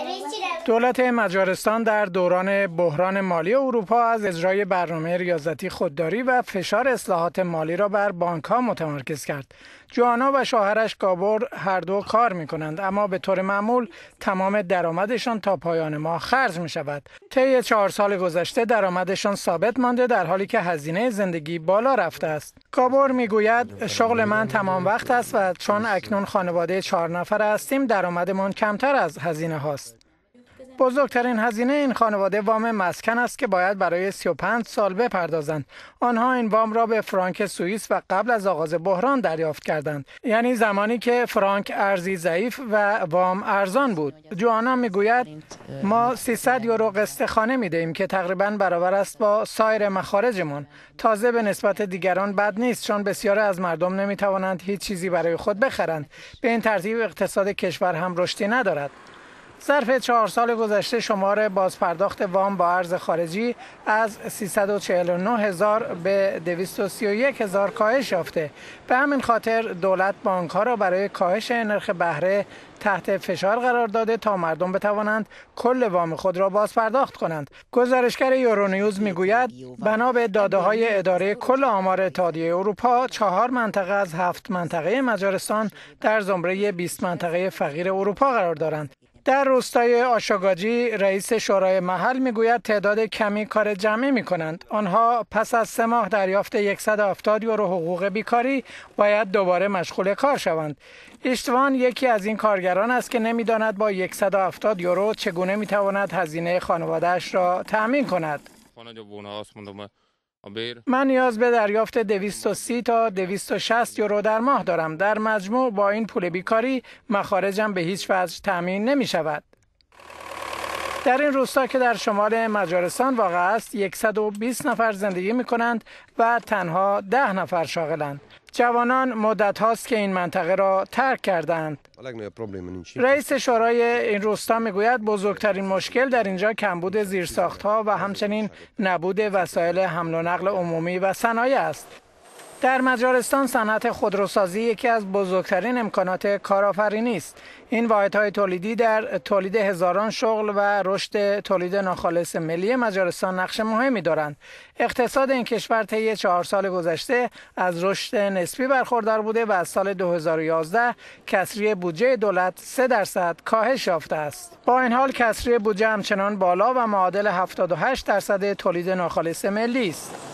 آره. دولت مجارستان در دوران بحران مالی اروپا از اجرای برنامه ریاضتی خودداری و فشار اصلاحات مالی را بر بانک ها متمرکز کرد. جوانا و شوهرش گابور هر دو کار می کنند اما به طور معمول تمام درآمدشان تا پایان ماه خرج می شود. طی چهار سال گذشته درآمدشان ثابت مانده در حالی که هزینه زندگی بالا رفته است. کابور میگوید شغل من تمام وقت است و چون اکنون خانواده چهار نفر هستیم درآمدمان کمتر از هزینه هاست بزرگترین هزینه این خانواده وام مسکن است که باید برای 35 سال بپردازند. آنها این وام را به فرانک سوئیس و قبل از آغاز بحران دریافت کردند. یعنی زمانی که فرانک ارزی ضعیف و وام ارزان بود. جوانا میگوید ما 300 یورو قسط خانه می دهیم که تقریبا برابر است با سایر مخارجمان. تازه به نسبت دیگران بد نیست چون بسیاری از مردم نمی توانند هیچ چیزی برای خود بخرند. به این ترتیب اقتصاد کشور هم رشدی ندارد. ظرف چهار سال گذشته شمار بازپرداخت وام با ارز خارجی از 349 هزار به 231 هزار کاهش یافته به همین خاطر دولت بانک ها را برای کاهش نرخ بهره تحت فشار قرار داده تا مردم بتوانند کل وام خود را بازپرداخت کنند گزارشگر یورونیوز میگوید بنا به داده های اداره کل آمار اتحادیه اروپا چهار منطقه از هفت منطقه مجارستان در زمره 20 منطقه فقیر اروپا قرار دارند در روستای آشاگاجی رئیس شورای محل میگوید تعداد کمی کار جمعی می کنند. آنها پس از سه ماه دریافت 170 یورو حقوق بیکاری باید دوباره مشغول کار شوند. اشتوان یکی از این کارگران است که نمیداند با 170 یورو چگونه می تواند هزینه خانوادهش را تأمین کند. من نیاز به دریافت 230 تا 260 یورو در ماه دارم. در مجموع با این پول بیکاری مخارجم به هیچ وجه تامین نمی شود. در این روستا که در شمال مجارستان واقع است 120 نفر زندگی می کنند و تنها 10 نفر شاغلند جوانان مدت هاست که این منطقه را ترک کردند. رئیس شورای این روستا میگوید بزرگترین مشکل در اینجا کمبود زیرساخت ها و همچنین نبود وسایل حمل و نقل عمومی و صنایع است. در مجارستان صنعت خودروسازی یکی از بزرگترین امکانات کارآفرینی است این واحدهای تولیدی در تولید هزاران شغل و رشد تولید ناخالص ملی مجارستان نقش مهمی دارند اقتصاد این کشور طی چهار سال گذشته از رشد نسبی برخوردار بوده و از سال 2011 کسری بودجه دولت 3 درصد کاهش یافته است با این حال کسری بودجه همچنان بالا و معادل 78 درصد تولید ناخالص ملی است